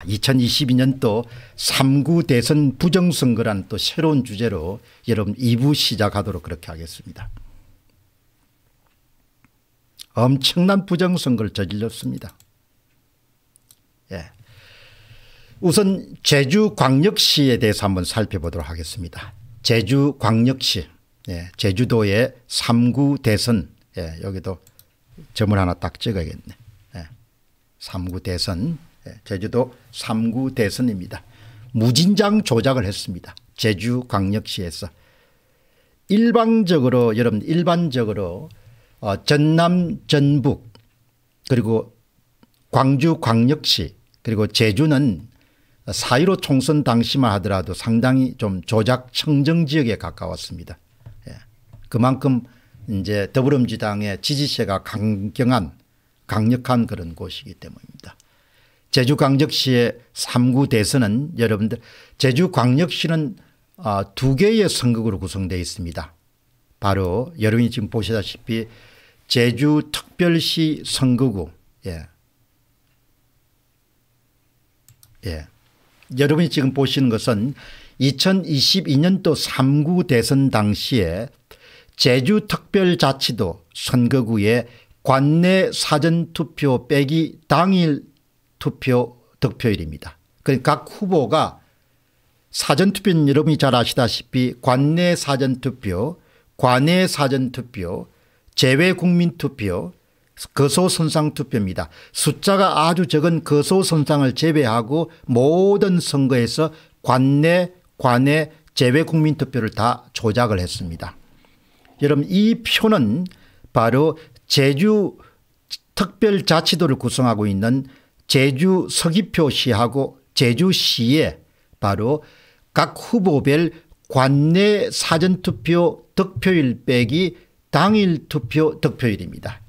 2022년 또 3구 대선 부정선거란 또 새로운 주제로 여러분 2부 시작하도록 그렇게 하겠습니다. 엄청난 부정선거를 저질렀습니다. 예. 우선 제주광역시에 대해서 한번 살펴보도록 하겠습니다. 제주광역시 예. 제주도의 3구 대선 예. 여기도 점을 하나 딱 찍어야겠네. 예. 3구 대선 예, 제주도 3구 대선입니다. 무진장 조작을 했습니다. 제주 광역시에서. 일방적으로 여러분 일반적으로 어, 전남 전북 그리고 광주 광역시 그리고 제주는 사이로 총선 당시만 하더라도 상당히 좀 조작 청정 지역에 가까웠습니다. 예. 그만큼 이제 더불어민주당의 지지세가 강경한 강력한 그런 곳이기 때문입니다. 제주광역시의 3구 대선은 여러분들 제주광역시는 아, 두 개의 선거구로 구성되어 있습니다. 바로 여러분이 지금 보시다시피 제주특별시 선거구 예. 예. 여러분이 지금 보시는 것은 2022년도 3구 대선 당시에 제주특별자치도 선거구의 관내 사전투표 빼기 당일 투표 득표율입니다. 그러니까 각 후보가 사전투표는 여러분이 잘 아시다시피 관내 사전투표, 관외 사전투표, 제외국민투표, 거소선상투표입니다. 숫자가 아주 적은 거소선상을 제외하고 모든 선거에서 관내, 관외, 제외국민투표를 다 조작을 했습니다. 여러분 이 표는 바로 제주 특별자치도를 구성하고 있는 제주 서귀표시하고 제주시에 바로 각 후보별 관내 사전투표 득표일 빼기 당일 투표 득표일입니다.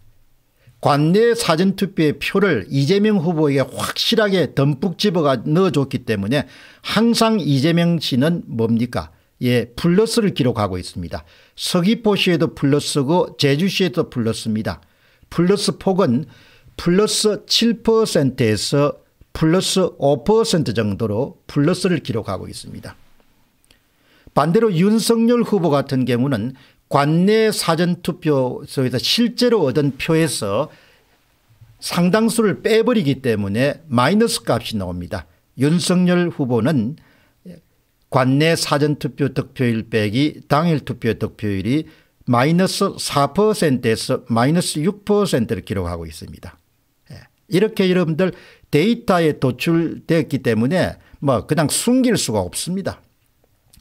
관내 사전투표의 표를 이재명 후보에게 확실하게 듬뿍 집어 넣어줬기 때문에 항상 이재명 씨는 뭡니까 예 플러스를 기록하고 있습니다. 서귀포시에도 플러스고 제주시에도 플러스입니다. 플러스 폭은 플러스 7%에서 플러스 5% 정도로 플러스를 기록하고 있습니다. 반대로 윤석열 후보 같은 경우는 관내 사전투표소에서 실제로 얻은 표에서 상당수를 빼버리기 때문에 마이너스 값이 나옵니다. 윤석열 후보는 관내 사전투표 득표율 빼기 당일 투표 득표율이 마이너스 4%에서 마이너스 6%를 기록하고 있습니다. 이렇게 여러분들 데이터에 도출되었기 때문에 뭐 그냥 숨길 수가 없습니다.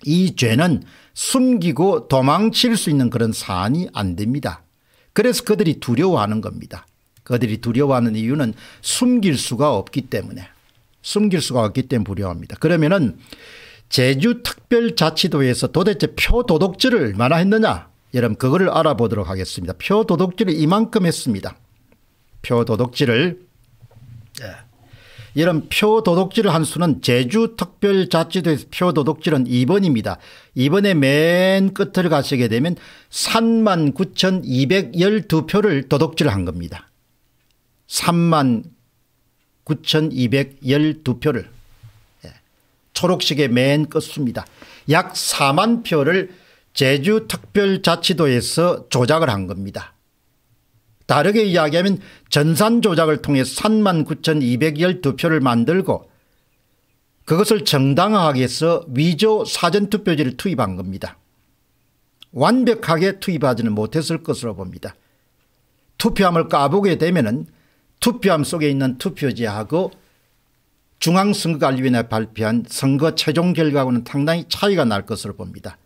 이 죄는 숨기고 도망칠 수 있는 그런 사안이 안 됩니다. 그래서 그들이 두려워하는 겁니다. 그들이 두려워하는 이유는 숨길 수가 없기 때문에 숨길 수가 없기 때문에 두려워합니다. 그러면은 제주특별자치도에서 도대체 표도둑질을 얼마나 했느냐 여러분 그거를 알아보도록 하겠습니다. 표도둑질을 이만큼 했습니다. 표도둑질을 예. 이런 표 도둑질 을한 수는 제주특별자치도에서 표 도둑질은 2번입니다. 2번에 맨 끝을 가시게 되면 3 9,212표를 도둑질한 겁니다. 3 9,212표를 초록색의 맨 끝수입니다. 약 4만 표를 제주특별자치도에서 조작을 한 겁니다. 다르게 이야기하면 전산 조작을 통해 39,212표를 만들고 그것을 정당화하기 위해서 위조 사전투표지를 투입한 겁니다. 완벽하게 투입하지는 못했을 것으로 봅니다. 투표함을 까보게 되면 투표함 속에 있는 투표지하고 중앙선거관리위원회 발표한 선거 최종 결과하고는 상당히 차이가 날 것으로 봅니다.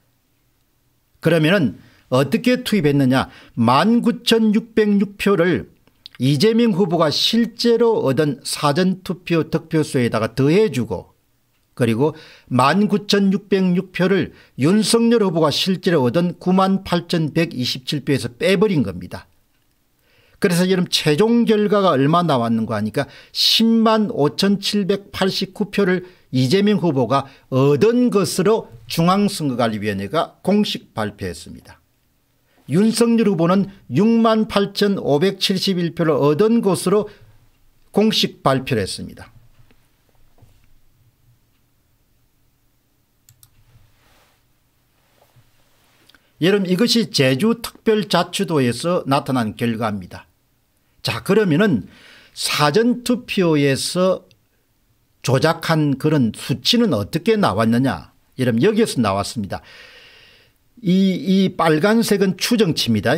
그러면은 어떻게 투입했느냐 19,606표를 이재명 후보가 실제로 얻은 사전투표 득표수에다가 더해주고 그리고 19,606표를 윤석열 후보가 실제로 얻은 98,127표에서 빼버린 겁니다. 그래서 여름 최종 결과가 얼마 나왔는가 하니까 10만 5,789표를 이재명 후보가 얻은 것으로 중앙선거관리위원회가 공식 발표했습니다. 윤석열 후보는 6만 8,571표를 얻은 것으로 공식 발표를 했습니다. 여러분 이것이 제주특별자치도에서 나타난 결과입니다. 자 그러면은 사전투표에서 조작한 그런 수치는 어떻게 나왔느냐 여러분 여기에서 나왔습니다. 이, 이 빨간색은 추정치입니다.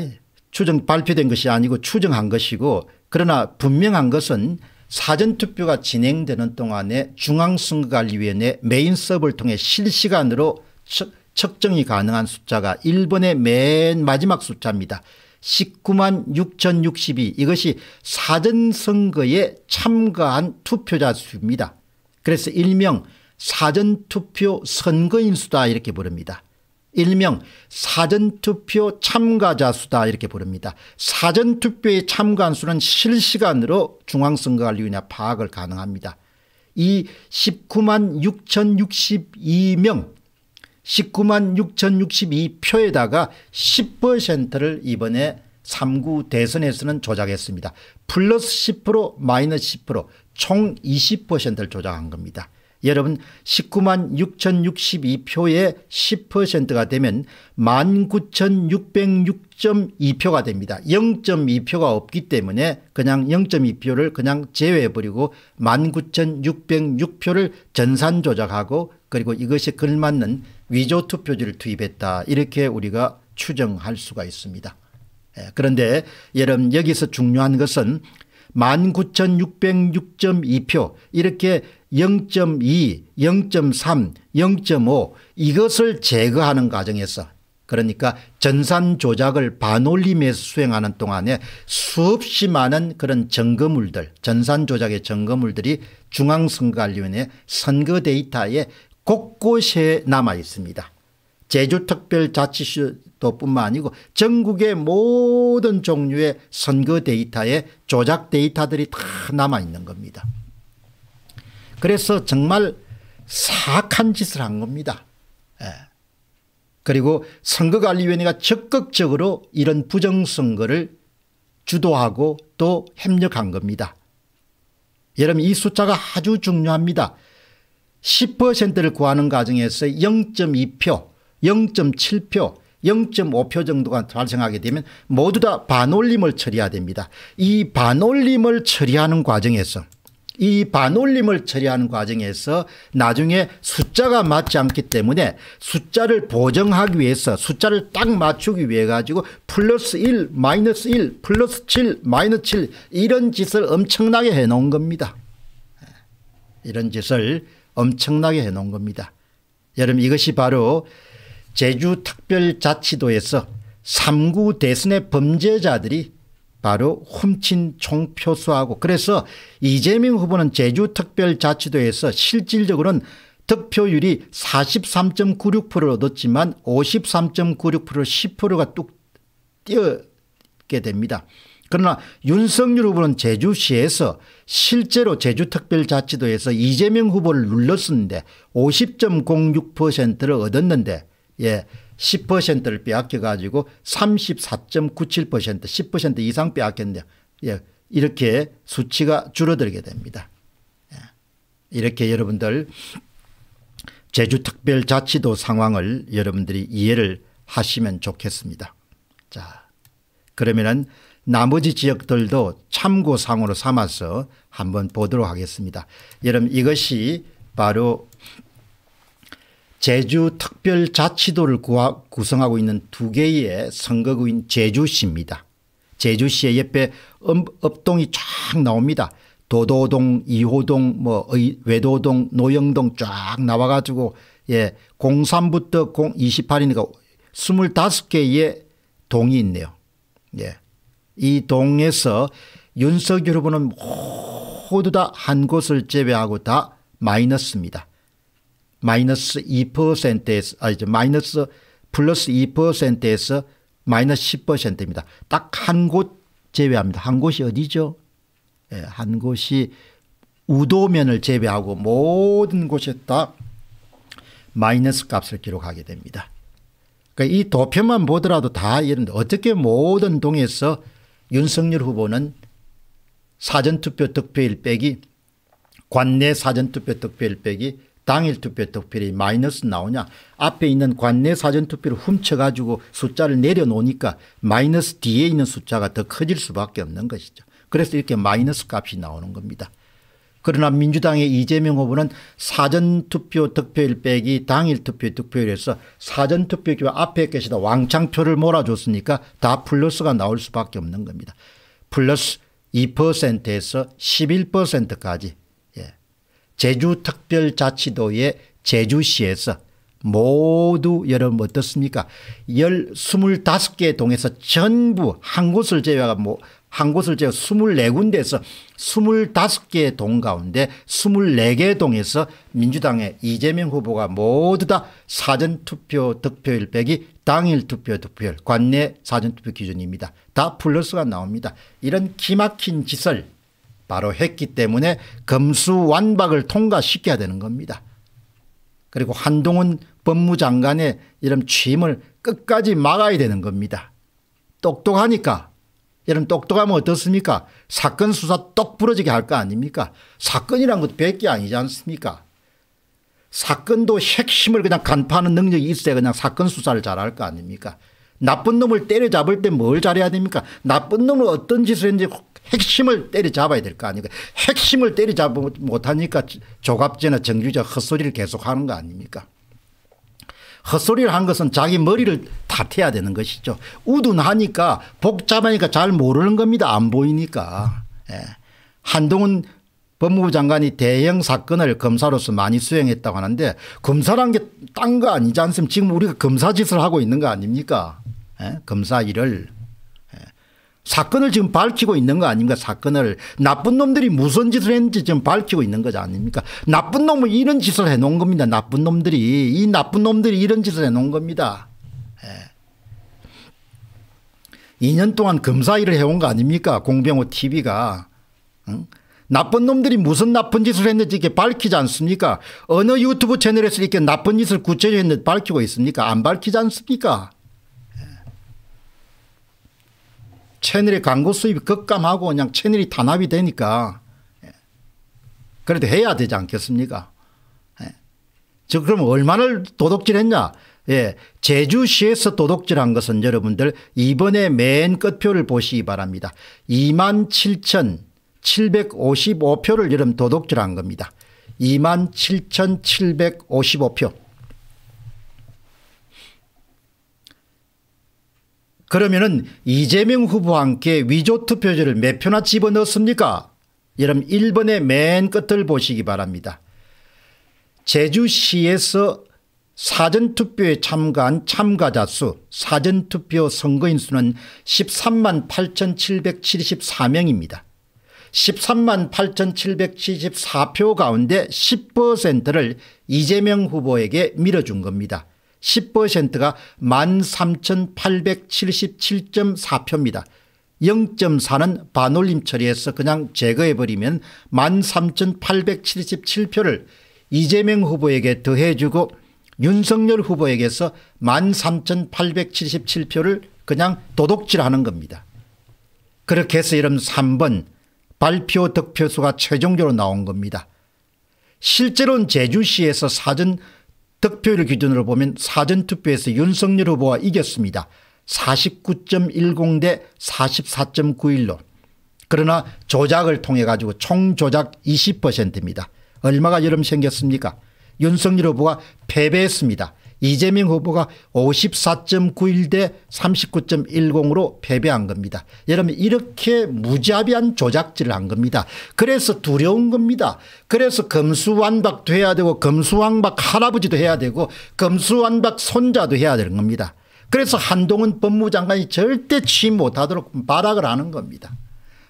추정 발표된 것이 아니고 추정한 것이고 그러나 분명한 것은 사전투표가 진행되는 동안에 중앙선거관리위원회 메인 서버를 통해 실시간으로 측정이 가능한 숫자가 1번의 맨 마지막 숫자입니다. 19만 6062 이것이 사전선거에 참가한 투표자 수입니다. 그래서 일명 사전투표 선거인수다 이렇게 부릅니다. 일명 사전투표 참가자 수다 이렇게 부릅니다. 사전투표의 참가한 수는 실시간으로 중앙선거관리위원회 파악을 가능합니다. 이 19만 6,062명 19만 6,062표에다가 10%를 이번에 3구 대선에서는 조작했습니다. 플러스 10% 마이너스 10%총 20%를 조작한 겁니다. 여러분 19만 6,062표의 10%가 되면 19,606.2표가 됩니다. 0.2표가 없기 때문에 그냥 0.2표를 그냥 제외해버리고 19,606표를 전산 조작하고 그리고 이것이 걸맞는 위조 투표지를 투입했다 이렇게 우리가 추정할 수가 있습니다. 예, 그런데 여러분 여기서 중요한 것은 19,606.2표 이렇게 0.2, 0.3, 0.5 이것을 제거하는 과정에서 그러니까 전산 조작을 반올림해서 수행하는 동안에 수없이 많은 그런 점검물들 전산 조작의 점검물들이 중앙선거관리위원회 선거 데이터에 곳곳에 남아 있습니다. 제주특별자치시도 뿐만 아니고 전국의 모든 종류의 선거 데이터에 조작 데이터들이 다 남아있는 겁니다. 그래서 정말 사악한 짓을 한 겁니다. 예. 그리고 선거관리위원회가 적극적으로 이런 부정선거를 주도하고 또 협력한 겁니다. 여러분 이 숫자가 아주 중요합니다. 10%를 구하는 과정에서 0.2표 0.7표 0.5표 정도가 발생하게 되면 모두 다 반올림을 처리해야 됩니다. 이 반올림을 처리하는 과정에서 이 반올림을 처리하는 과정에서 나중에 숫자가 맞지 않기 때문에 숫자를 보정하기 위해서 숫자를 딱 맞추기 위해 가지고 플러스 1 마이너스 1 플러스 7 마이너스 7 이런 짓을 엄청나게 해놓은 겁니다. 이런 짓을 엄청나게 해놓은 겁니다. 여러분 이것이 바로 제주특별자치도에서 3구 대선의 범죄자들이 바로 훔친 총표수하고 그래서 이재명 후보는 제주특별자치도에서 실질적으로는 득표율이 43.96%를 얻었지만 53.96% 10%가 뚝 뛰게 됩니다. 그러나 윤석열 후보는 제주시에서 실제로 제주특별자치도에서 이재명 후보를 눌렀었는데 50.06%를 얻었는데 예. 10%를 빼앗겨 가지고 34.97% 10% 이상 빼앗겼네요. 예. 이렇게 수치가 줄어들게 됩니다. 예. 이렇게 여러분들 제주특별자치도 상황을 여러분들이 이해를 하시면 좋겠습니다. 자, 그러면은 나머지 지역들도 참고상으로 삼아서 한번 보도록 하겠습니다. 여러분 이것이 바로 제주 특별자치도를 구성하고 있는 두 개의 선거구인 제주시입니다. 제주시의 옆에 업동이 쫙 나옵니다. 도도동, 이호동, 뭐 외도동, 노영동 쫙 나와가지고 예, 03부터 028이니까 25개의 동이 있네요. 예. 이 동에서 윤석열 후보는 모두 다 한 곳을 제외하고 다 마이너스입니다. 마이너스 2%에서 아 이제 마이너스 플러스 2%에서 마이너스 10%입니다. 딱 한 곳 제외합니다. 한 곳이 어디죠? 예, 한 곳이 우도면을 제외하고 모든 곳에 딱 마이너스 값을 기록하게 됩니다. 그러니까 이 도표만 보더라도 다 이런 어떻게 모든 동에서 윤석열 후보는 사전투표 득표일 빼기 관내 사전투표 득표일 빼기 당일 투표 득표율이 마이너스 나오냐 앞에 있는 관내 사전투표를 훔쳐가지고 숫자를 내려놓으니까 마이너스 뒤에 있는 숫자가 더 커질 수밖에 없는 것이죠. 그래서 이렇게 마이너스 값이 나오는 겁니다. 그러나 민주당의 이재명 후보는 사전투표 득표율 빼기 당일 투표 득표율에서 사전투표 기 앞에 것이다 왕창표를 몰아줬으니까 다 플러스가 나올 수밖에 없는 겁니다. 플러스 2%에서 11%까지 제주특별자치도의 제주시에서 모두 여러분 어떻습니까? 열, 스물다섯 개 동에서 전부 한 곳을 제외하고 뭐한 곳을 제외 24군데에서 25개 동 가운데 24개 동에서 민주당의 이재명 후보가 모두 다 사전투표 득표율 빼기 당일 투표 득표율 관내 사전투표 기준입니다. 다 플러스가 나옵니다. 이런 기막힌 짓을 바로 했기 때문에 검수완박을 통과시켜야 되는 겁니다. 그리고 한동훈 법무장관의 이런 취임을 끝까지 막아야 되는 겁니다. 똑똑하니까 이런 똑똑하면 어떻습니까? 사건 수사 똑 부러지게 할 거 아닙니까? 사건이란 것도 1 0 아니지 않습니까? 사건도 핵심을 그냥 간파하는 능력이 있어야 그냥 사건 수사를 잘 할 거 아닙니까? 나쁜 놈을 때려잡을 때 뭘 잘해야 됩니까? 나쁜 놈은 어떤 짓을 했는지 핵심을 때려잡아야 될 거 아닙니까? 핵심을 때려잡 못하니까 조갑제나 정규제 헛소리를 계속하는 거 아닙니까? 헛소리를 한 것은 자기 머리를 탓해야 되는 것이죠. 우둔하니까 복잡하니까 잘 모르는 겁니다. 안 보이니까. 예. 한동훈 법무부 장관이 대형 사건을 검사로서 많이 수행했다고 하는데 검사란 게 딴 거 아니지 않습니까 지금 우리가 검사짓을 하고 있는 거 아닙니까 예, 검사 일을 예. 사건을 지금 밝히고 있는 거 아닙니까? 사건을 나쁜 놈들이 무슨 짓을 했는지 지금 밝히고 있는 거 아닙니까? 나쁜 놈은 이런 짓을 해놓은 겁니다. 나쁜 놈들이 이 나쁜 놈들이 이런 짓을 해놓은 겁니다. 예. 2년 동안 검사 일을 해온 거 아닙니까? 공병호 TV가 응? 나쁜 놈들이 무슨 나쁜 짓을 했는지 이렇게 밝히지 않습니까? 어느 유튜브 채널에서 이렇게 나쁜 짓을 구체적으로 밝히고 있습니까? 안 밝히지 않습니까? 채널의 광고 수입이 급감하고 그냥 채널이 단합이 되니까 예. 그래도 해야 되지 않겠습니까? 즉 예. 그럼 얼마를 도둑질했냐? 예, 제주시에서 도둑질한 것은 여러분들 이번에 맨 끝표를 보시기 바랍니다. 27,755표를 여러분 도둑질한 겁니다. 27,755표. 그러면은 이재명 후보와 함께 위조 투표지를 몇 표나 집어넣습니까? 여러분 1번의 맨 끝을 보시기 바랍니다. 제주시에서 사전투표에 참가한 참가자 수 사전투표 선거인 수는 13만 8774명입니다. 13만 8774표 가운데 10%를 이재명 후보에게 밀어준 겁니다. 10%가 13,877.4표입니다. 0.4는 반올림 처리해서 그냥 제거해버리면 13,877표를 이재명 후보에게 더해주고 윤석열 후보에게서 13,877표를 그냥 도둑질하는 겁니다. 그렇게 해서 이름 3번 발표 득표수가 최종적으로 나온 겁니다. 실제로는 제주시에서 사전 득표율 기준으로 보면 사전투표에서 윤석열 후보가 이겼습니다. 49.10 대 44.91로 그러나 조작을 통해 가지고 총조작 20%입니다. 얼마가 여름 생겼습니까 윤석열 후보가 패배했습니다. 이재명 후보가 54.91 대 39.10으로 패배한 겁니다. 여러분 이렇게 무자비한 조작질을 한 겁니다. 그래서 두려운 겁니다. 그래서 검수완박도 해야 되고 검수완박 할아버지도 해야 되고 검수완박 손자도 해야 되는 겁니다. 그래서 한동훈 법무장관이 절대 취임 못하도록 발악을 하는 겁니다.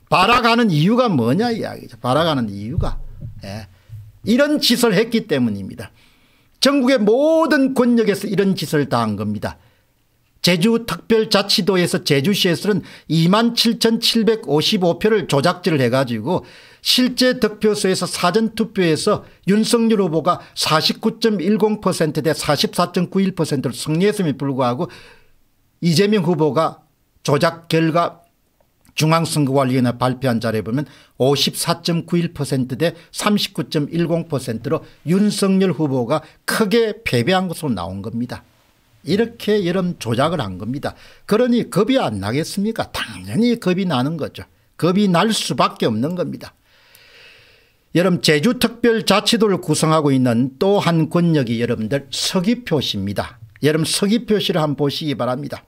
발악하는 이유가 뭐냐 이야기죠. 발악하는 이유가. 예. 이런 짓을 했기 때문입니다. 전국의 모든 권력에서 이런 짓을 당한 겁니다. 제주특별자치도에서 제주시에서는 27,755표를 조작질을 해가지고 실제 득표수에서 사전투표에서 윤석열 후보가 49.10%대 44.91%를 승리했음에 불구하고 이재명 후보가 조작 결과 중앙선거관리위원회 발표한 자료에 보면 54.91%대 39.10%로 윤석열 후보가 크게 패배한 것으로 나온 겁니다. 이렇게 여름 조작을 한 겁니다. 그러니 겁이 안 나겠습니까? 당연히 겁이 나는 거죠. 겁이 날 수밖에 없는 겁니다. 여러분 제주특별자치도를 구성하고 있는 또 한 권력이 여러분들 서기표시입니다. 여러분 서기표시를 한번 보시기 바랍니다.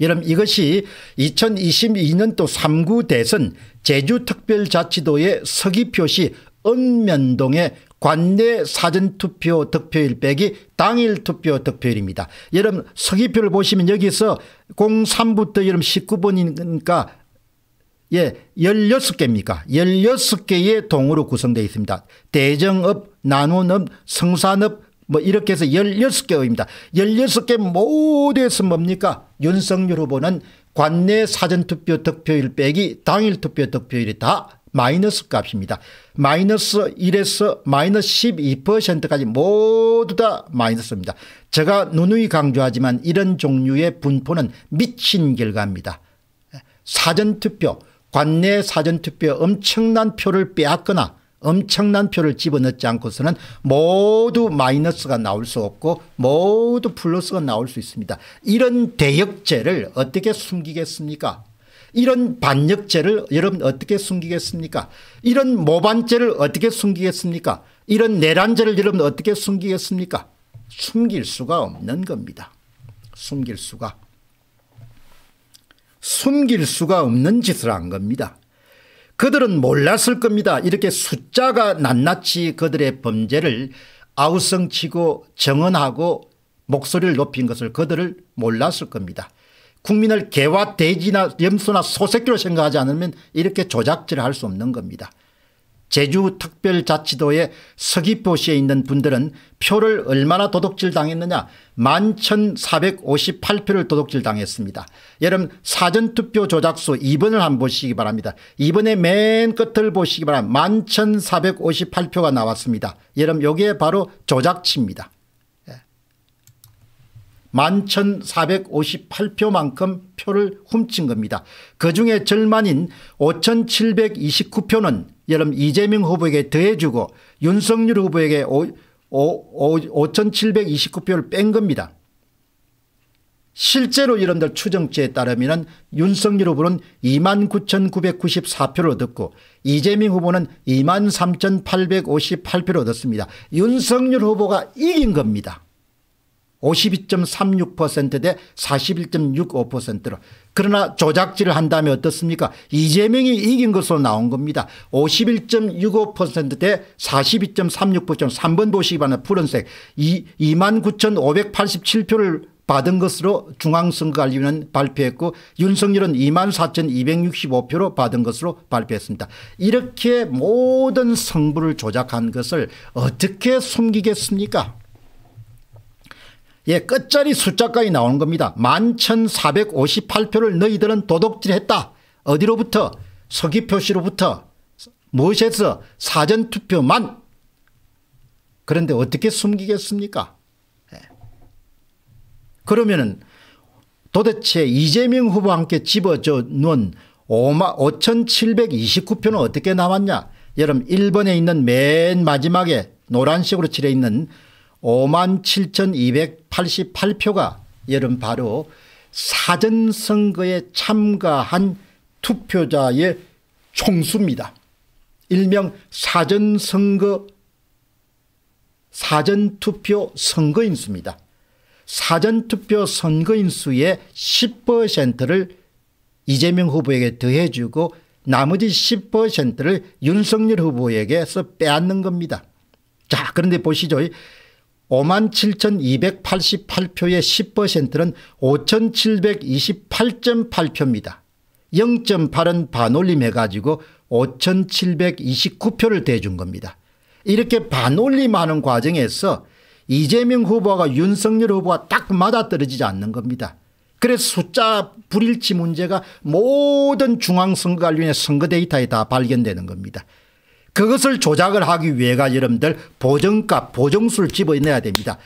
여러분 이것이 2022년도 3구 대선 제주특별자치도의 서기표시 읍면동의 관내 사전투표 득표일 빼기 당일 투표 득표일입니다. 여러분 서기표를 보시면 여기서 03부터 여러분 19번이니까 예, 16개입니까? 16개의 동으로 구성되어 있습니다. 대정읍, 나눔읍, 성산읍, 뭐 이렇게 해서 16개입니다. 16개 모두에서 뭡니까? 윤석열 후보는 관내 사전투표 득표율 빼기 당일 투표 득표율이 다 마이너스 값입니다. 마이너스 1에서 마이너스 12%까지 모두 다 마이너스입니다. 제가 누누이 강조하지만 이런 종류의 분포는 미친 결과입니다. 사전투표 관내 사전투표 엄청난 표를 빼앗거나 엄청난 표를 집어넣지 않고서는 모두 마이너스가 나올 수 없고 모두 플러스가 나올 수 있습니다. 이런 대역죄를 어떻게 숨기겠습니까? 이런 반역죄를 여러분 어떻게 숨기겠습니까? 이런 모반죄를 어떻게 숨기겠습니까? 이런 내란죄를 여러분 어떻게 숨기겠습니까? 숨길 수가 없는 겁니다. 숨길 수가. 숨길 수가 없는 짓을 한 겁니다. 그들은 몰랐을 겁니다. 이렇게 숫자가 낱낱이 그들의 범죄를 아우성치고 정언하고 목소리를 높인 것을 그들을 몰랐을 겁니다. 국민을 개와 돼지나 염소나 소새끼로 생각하지 않으면 이렇게 조작질을 할 수 없는 겁니다. 제주특별자치도의 서귀포시에 있는 분들은 표를 얼마나 도둑질 당했느냐 11,458표를 도둑질 당했습니다. 여러분 사전투표 조작수 2번을 한번 보시기 바랍니다. 2번의 맨 끝을 보시기 바랍니다. 11,458표가 나왔습니다. 여러분 여기에 바로 조작치입니다. 11,458표만큼 예. 표를 훔친 겁니다. 그중에 절반인 5,729표는 여름 이재명 후보에게 더해주고 윤석열 후보에게 5,729표를 뺀 겁니다. 실제로 여러분들 추정치에 따르면 윤석열 후보는 29,994표를 얻었고 이재명 후보는 23,858표를 얻었습니다. 윤석열 후보가 이긴 겁니다. 52.36%대 41.65%로 그러나 조작질을 한다면 어떻습니까 이재명이 이긴 것으로 나온 겁니다. 51.65%대 42.36% 3번 보시기 바랍니다. 푸른색 29,587표를 받은 것으로 중앙선거관리위원회는 발표했고 윤석열은 24,265표로 받은 것으로 발표했습니다. 이렇게 모든 성부를 조작한 것을 어떻게 숨기겠습니까 예, 끝자리 숫자까지 나오는 겁니다. 11,458표를 너희들은 도둑질했다. 어디로부터? 서기표 씨로부터. 무엇에서? 사전투표만. 그런데 어떻게 숨기겠습니까? 예. 그러면 도대체 이재명 후보와 함께 집어져 놓은 5,729표는 어떻게 나왔냐? 여러분 1번에 있는 맨 마지막에 노란색으로 칠해 있는 5만 7,288표가 여름 바로 사전선거에 참가한 투표자의 총수입니다. 일명 사전선거 사전투표 선거인수입니다. 사전투표 선거인수의 10%를 이재명 후보에게 더해주고 나머지 10%를 윤석열 후보에게서 빼앗는 겁니다. 자 그런데 보시죠. 57,288표의 10%는 5,728.8표입니다. 0.8은 반올림해가지고 5,729표를 대준 겁니다. 이렇게 반올림하는 과정에서 이재명 후보가 윤석열 후보가딱 맞아떨어지지 않는 겁니다. 그래서 숫자 불일치 문제가 모든 중앙선거관련의 선거 데이터에 다 발견되는 겁니다. 그것을 조작을 하기 위해가 여러분들 보정값 보정수를 집어넣어야 됩니다.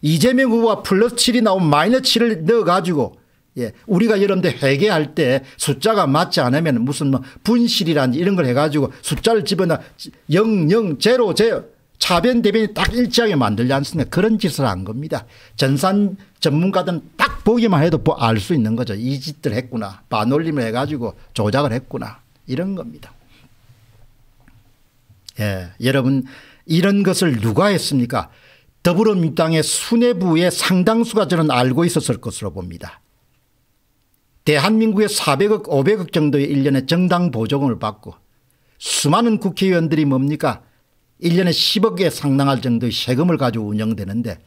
이재명 후보가 플러스 7이 나온 마이너스 7을 넣어가지고 예, 우리가 여러분들 회계할 때 숫자가 맞지 않으면 무슨 뭐 분실이란지 이런 걸 해가지고 숫자를 집어넣어 0, 0, 0, 0 차변 대변이 딱 일치하게 만들지 않습니까 그런 짓을 한 겁니다. 전산 전문가들은 딱 보기만 해도 뭐 알 수 있는 거죠. 이 짓들 했구나. 반올림을 해가지고 조작을 했구나. 이런 겁니다. 예. 여러분 이런 것을 누가 했습니까? 더불어민당의 수뇌부의 상당수가 저는 알고 있었을 것으로 봅니다. 대한민국의 400억 500억 정도의 1년의 정당 보조금을 받고 수많은 국회의원들이 뭡니까 1년에 10억에 상당할 정도의 세금을 가지고 운영되는데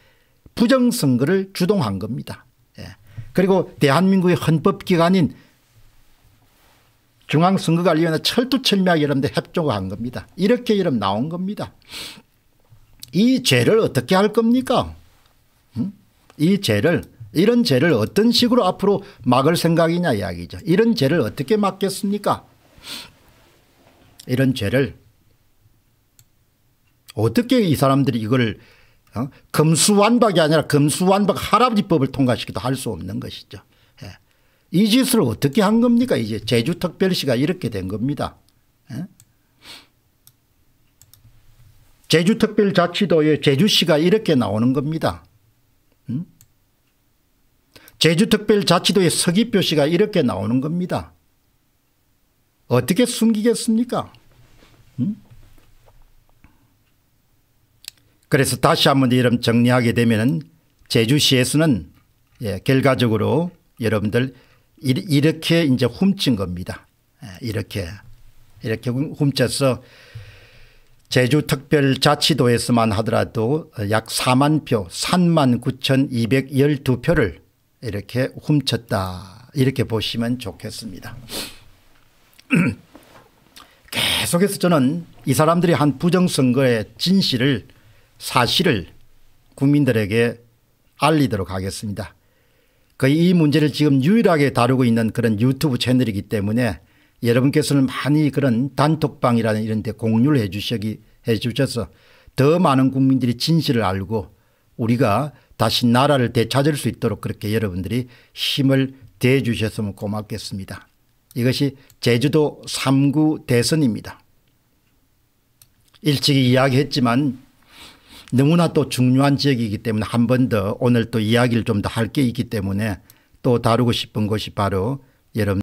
부정선거를 주동한 겁니다. 예. 그리고 대한민국의 헌법기관인 중앙선거관리위원회 철두철미하게 여러분들 협조한 겁니다. 이렇게 이름 나온 겁니다. 이 죄를 어떻게 할 겁니까? 이 죄를 이런 죄를 어떤 식으로 앞으로 막을 생각이냐 이야기죠. 이런 죄를 어떻게 막겠습니까? 이런 죄를 어떻게 이 사람들이 이걸 어? 금수완박이 아니라 금수완박 할아버지법을 통과시키도 할 수 없는 것이죠. 이 짓을 어떻게 한 겁니까? 이제 제주특별시가 이렇게 된 겁니다. 예? 제주특별자치도의 제주시가 이렇게 나오는 겁니다. 음? 제주특별자치도의 서귀표시가 이렇게 나오는 겁니다. 어떻게 숨기겠습니까? 음? 그래서 다시 한번 이름 정리하게 되면 제주시에서는 예, 결과적으로 여러분들 이렇게 이제 훔친 겁니다. 예, 이렇게 이렇게 훔쳐서 제주특별자치도에서만 하더라도 약 4만 표 3만 9,212표를 이렇게 훔쳤다 이렇게 보시면 좋겠습니다. 계속해서 저는 이 사람들이 한 부정선거의 진실을 사실을 국민들에게 알리도록 하겠습니다. 거의 그 이 문제를 지금 유일하게 다루고 있는 그런 유튜브 채널이기 때문에 여러분께서는 많이 그런 단톡방이라는 이런 데 공유를 해 주시기 해 주셔서 더 많은 국민들이 진실을 알고 우리가 다시 나라를 되찾을 수 있도록 그렇게 여러분들이 힘을 대 주셨으면 고맙겠습니다. 이것이 제주도 3구 대선입니다. 일찍이 이야기했지만 너무나 또 중요한 지역이기 때문에 한 번 더 오늘 또 이야기를 좀 더 할 게 있기 때문에 또 다루고 싶은 것이 바로 여러분